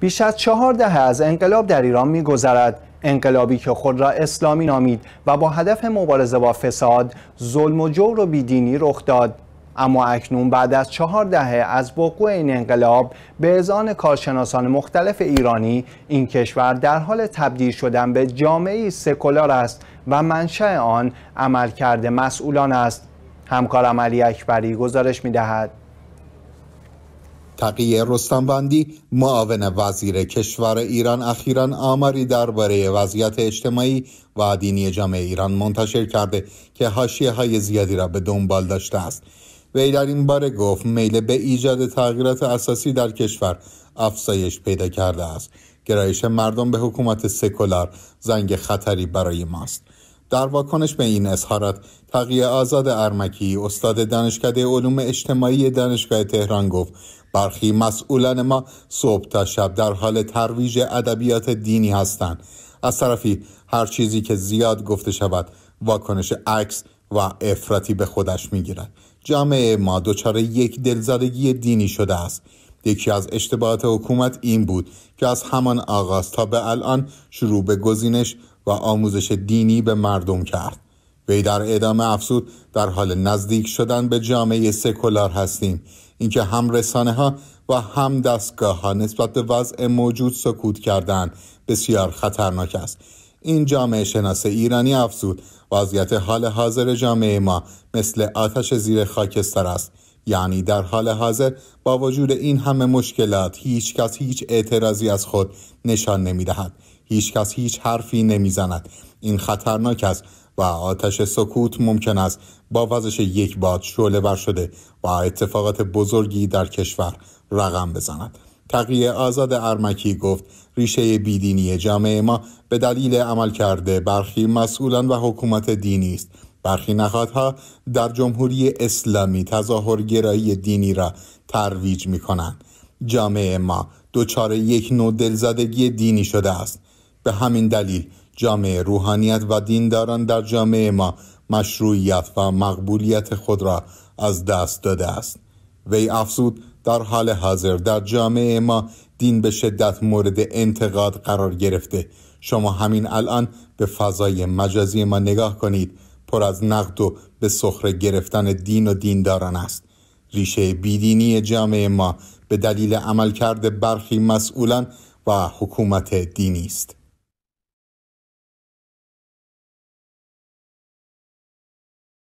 بیش از چهار دهه از انقلاب در ایران میگذرد انقلابی که خود را اسلامی نامید و با هدف مبارزه با فساد ظلم و جور و بیدینی رخ داد اما اکنون بعد از چهار دهه از وقوع این انقلاب به ازان کارشناسان مختلف ایرانی این کشور در حال تبدیل شدن به جامعه سکولار است و منشأ آن عملکرد مسئولان است همکارم علی اکبری گزارش دهد. تقیه رستنبندی معاون وزیر کشور ایران اخیرا آماری درباره وضعیت اجتماعی و دینی جامعه ایران منتشر کرده که حاشیه های زیادی را به دنبال داشته است وی در این باره گفت میل به ایجاد تغییرات اساسی در کشور افزایش پیدا کرده است گرایش مردم به حکومت سکولار زنگ خطری برای ماست در واکنش به این اظهارات تقیه آزاد ارمکی استاد دانشکده علوم اجتماعی دانشگاه تهران گفت برخی مسئولان ما صبح تا شب در حال ترویج ادبیات دینی هستند از طرفی هر چیزی که زیاد گفته شود واکنش عکس و افراطی به خودش میگیرد جامعه ما دچار یک دلزدگی دینی شده است یکی از اشتباهات حکومت این بود که از همان آغاز تا به الان شروع به گزینش و آموزش دینی به مردم کرد وی در ادامه افزود در حال نزدیک شدن به جامعه سکولار هستیم اینکه هم رسانه ها و هم دستگاه ها نسبت به وضع موجود سکوت کردن بسیار خطرناک است این جامعه شناس ایرانی افزود وضعیت حال حاضر جامعه ما مثل آتش زیر خاکستر است یعنی در حال حاضر با وجود این همه مشکلات هیچ کس هیچ اعتراضی از خود نشان نمی دهد کس هیچ حرفی نمیزند این خطرناک است و آتش سکوت ممکن است با وزش یک باد شعله بر شده و اتفاقات بزرگی در کشور رقم بزند تقیه آزاد ارمکی گفت ریشه بیدینی جامعه ما به دلیل عمل کرده برخی مسئولان و حکومت دینی است برخی نهادها در جمهوری اسلامی تظاهرگرایی دینی را ترویج می کنند جامعه ما دچار یک نوع دلزدگی دینی شده است به همین دلیل جامعه روحانیت و دینداران در جامعه ما مشروعیت و مقبولیت خود را از دست داده است وی افزود در حال حاضر در جامعه ما دین به شدت مورد انتقاد قرار گرفته شما همین الان به فضای مجازی ما نگاه کنید پر از نقد و به سخره گرفتن دین و دینداران است ریشه بیدینی جامعه ما به دلیل عملکرد برخی مسئولان و حکومت دینی است